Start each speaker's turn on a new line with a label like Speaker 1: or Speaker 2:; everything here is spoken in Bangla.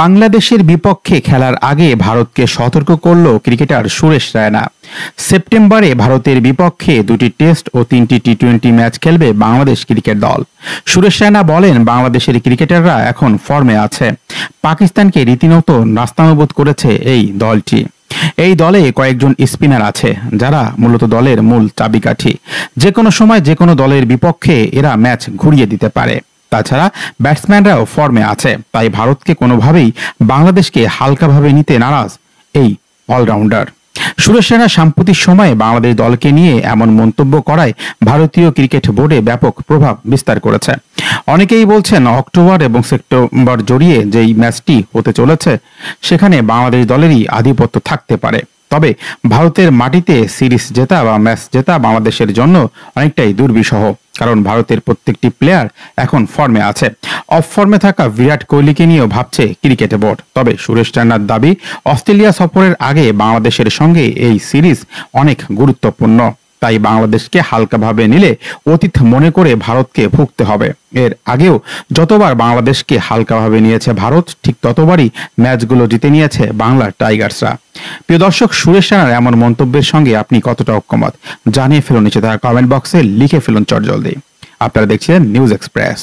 Speaker 1: বাংলাদেশের বিপক্ষে খেলার আগে ভারতকে সতর্ক করল ক্রিকেটার সুরেশ রায়না সেপ্টেম্বরে ভারতের বিপক্ষে দুটি টেস্ট ও তিনটি টি টোয়েন্টি ম্যাচ খেলবে বাংলাদেশ ক্রিকেট দল সুরেশ রায়না বলেন বাংলাদেশের ক্রিকেটাররা এখন ফর্মে আছে পাকিস্তানকে রীতিমতো নাস্তানুবোধ করেছে এই দলটি এই দলে কয়েকজন স্পিনার আছে যারা মূলত দলের মূল চাবিকাঠি যে কোনো সময় যে কোনো দলের বিপক্ষে এরা ম্যাচ ঘুরিয়ে দিতে পারে তাছাড়া ব্যাটসম্যানরাও ফর্মে আছে তাই ভারতকে কোনোভাবেই বাংলাদেশকে হালকাভাবে নিতে নারাজ এই অলরাউন্ডার সুরেশ রায়না সাম্প্রতিক সময়ে বাংলাদেশ দলকে নিয়ে এমন মন্তব্য করায় ভারতীয় ক্রিকেট বোর্ডে ব্যাপক প্রভাব বিস্তার করেছে অনেকেই বলছেন অক্টোবর এবং সেপ্টেম্বর জড়িয়ে যেই ম্যাচটি হতে চলেছে সেখানে বাংলাদেশ দলেরই আধিপত্য থাকতে পারে তবে ভারতের মাটিতে সিরিজ জেতা বা ম্যাচ জেতা বাংলাদেশের জন্য অনেকটাই দুর্বিষহ কারণ ভারতের প্রত্যেকটি প্লেয়ার এখন ফর্মে আছে অফ ফর্মে থাকা বিরাট কোহলিকে নিয়েও ভাবছে ক্রিকেট বোর্ড তবে সুরেশ রায়নার দাবি অস্ট্রেলিয়া সফরের আগে বাংলাদেশের সঙ্গে এই সিরিজ অনেক গুরুত্বপূর্ণ তাই বাংলাদেশকে হালকাভাবে নিলে অতীত মনে করে ভারতকে ভুগতে হবে এর আগেও যতবার বাংলাদেশকে হালকাভাবে নিয়েছে ভারত ঠিক ততবারই ম্যাচগুলো জিতে নিয়েছে বাংলার টাইগার্সরা প্রিয় দর্শক সুরেশ রানার এমন মন্তব্যের সঙ্গে আপনি কতটা ঐক্যমত জানিয়ে ফেলুন নিচে তারা কমেন্ট বক্সে লিখে ফেলুন চটজলদি আপনারা দেখছিলেন নিউজ এক্সপ্রেস